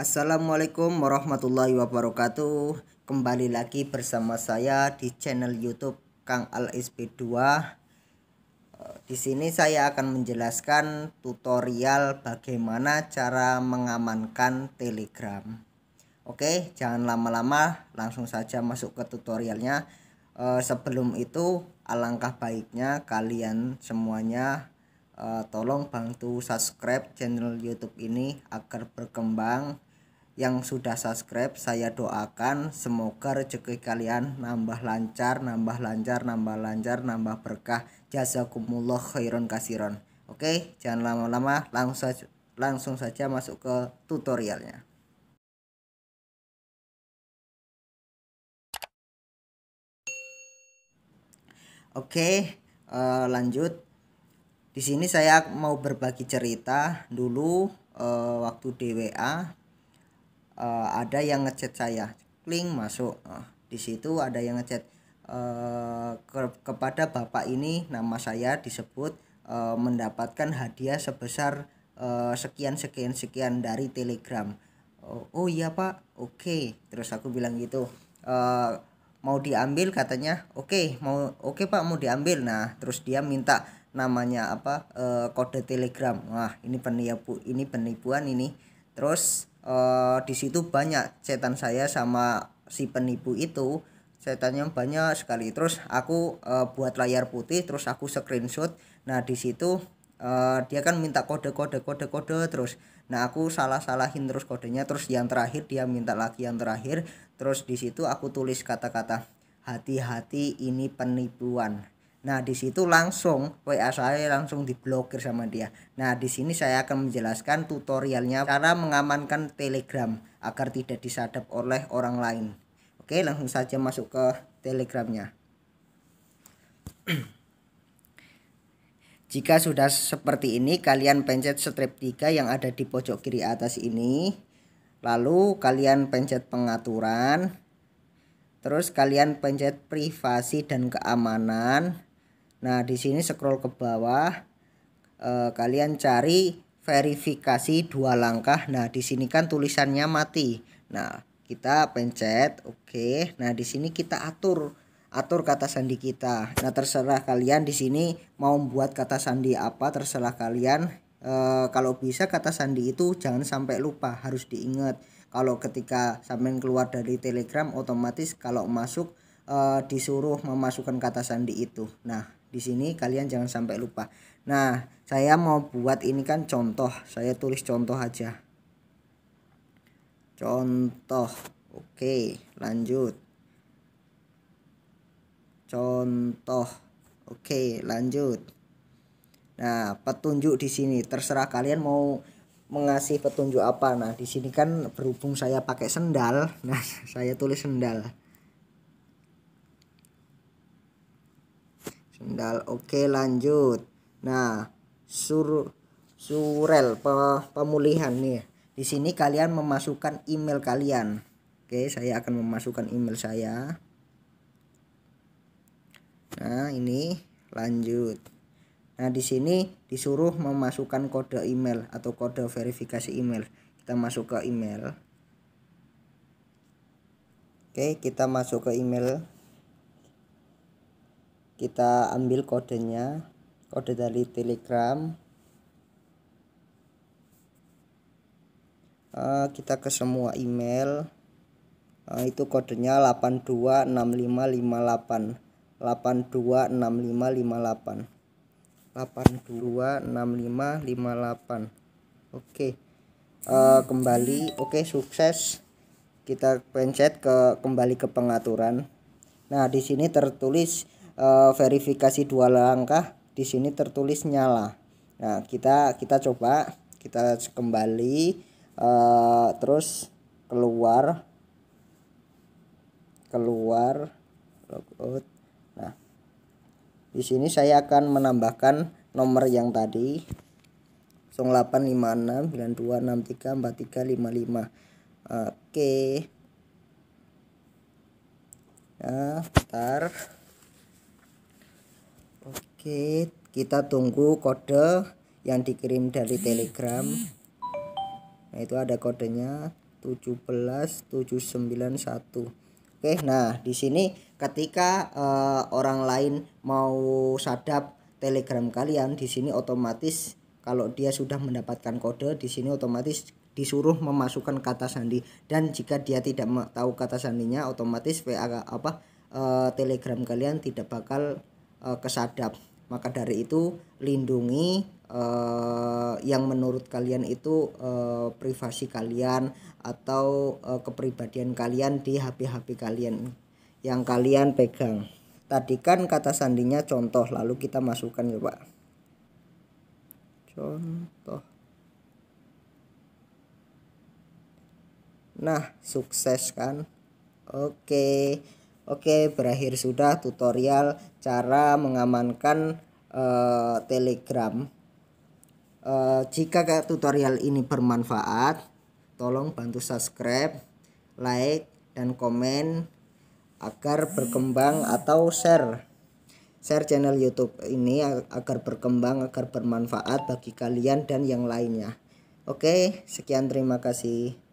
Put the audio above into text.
Assalamualaikum warahmatullahi wabarakatuh Kembali lagi bersama saya di channel youtube Kang Al SP2 Di sini saya akan menjelaskan tutorial bagaimana cara mengamankan telegram Oke jangan lama-lama langsung saja masuk ke tutorialnya e, Sebelum itu alangkah baiknya kalian semuanya e, tolong bantu subscribe channel youtube ini agar berkembang yang sudah subscribe saya doakan semoga rezeki kalian nambah lancar nambah lancar nambah lancar nambah berkah jazakumullah khairon kasiron oke jangan lama-lama langsung saja, langsung saja masuk ke tutorialnya oke eh, lanjut di sini saya mau berbagi cerita dulu eh, waktu DWA uh, ada yang ngechat saya link masuk uh, di situ ada yang ngechat uh, ke kepada bapak ini nama saya disebut uh, mendapatkan hadiah sebesar uh, sekian sekian sekian dari telegram uh, oh iya pak oke okay. terus aku bilang gitu uh, mau diambil katanya oke okay, mau oke okay, pak mau diambil nah terus dia minta namanya apa uh, kode telegram wah ini penipu ini penipuan ini terus uh, di situ banyak setan saya sama si penipu itu setannya banyak sekali terus aku uh, buat layar putih terus aku screenshot nah di situ uh, dia kan minta kode kode kode kode terus nah aku salah salahin terus kodenya terus yang terakhir dia minta lagi yang terakhir terus di situ aku tulis kata-kata hati-hati ini penipuan Nah, di situ langsung WA saya langsung diblokir sama dia. Nah, di sini saya akan menjelaskan tutorialnya cara mengamankan Telegram agar tidak disadap oleh orang lain. Oke, langsung saja masuk ke Telegramnya. Jika sudah seperti ini, kalian pencet strip 3 yang ada di pojok kiri atas ini. Lalu kalian pencet pengaturan. Terus kalian pencet privasi dan keamanan Nah, di sini scroll ke bawah eh, kalian cari verifikasi dua langkah. Nah, di sini kan tulisannya mati. Nah, kita pencet oke. Okay. Nah, di sini kita atur atur kata sandi kita. Nah, terserah kalian di sini mau membuat kata sandi apa, terserah kalian. E, kalau bisa kata sandi itu jangan sampai lupa, harus diingat. Kalau ketika sampean keluar dari Telegram otomatis kalau masuk e, disuruh memasukkan kata sandi itu. Nah, di sini kalian jangan sampai lupa nah saya mau buat ini kan contoh saya tulis contoh aja contoh oke lanjut contoh oke lanjut nah petunjuk di sini terserah kalian mau mengasih petunjuk apa nah di sini kan berhubung saya pakai sendal nah saya tulis sendal sendal oke lanjut nah sur surel pe, pemulihan nih di sini kalian memasukkan email kalian oke saya akan memasukkan email saya nah ini lanjut Nah, di sini disuruh memasukkan kode email atau kode verifikasi email. Kita masuk ke email. Oke, kita masuk ke email kita ambil kodenya kode dari telegram uh, kita ke semua email uh, itu kodenya 826558 826558 826558 oke okay. uh, eh, kembali oke okay, sukses kita pencet ke kembali ke pengaturan nah di sini tertulis Eh, verifikasi dua langkah di sini tertulis nyala nah kita kita coba kita kembali uh, terus keluar keluar logout nah di sini saya akan menambahkan nomor yang tadi 0856 oke okay. Ya, nah bentar Oke, kita tunggu kode yang dikirim dari Telegram. Nah, itu ada kodenya 17791. Oke, nah di sini ketika uh, orang lain mau sadap Telegram kalian di sini otomatis kalau dia sudah mendapatkan kode di sini otomatis disuruh memasukkan kata sandi dan jika dia tidak tahu kata sandinya otomatis WA apa uh, Telegram kalian tidak bakal uh, kesadap maka dari itu lindungi uh, yang menurut kalian itu uh, privasi kalian atau uh, kepribadian kalian di HP-HP kalian yang kalian pegang. Tadi kan kata sandinya contoh lalu kita masukkan ya Pak. Contoh. Nah, sukses kan? Oke. Okay. Oke, berakhir sudah tutorial cara mengamankan uh, Telegram. Uh, jika tutorial ini bermanfaat, tolong bantu subscribe, like, dan komen agar berkembang atau share. Share channel YouTube ini agar berkembang, agar bermanfaat bagi kalian dan yang lainnya. Oke, sekian terima kasih.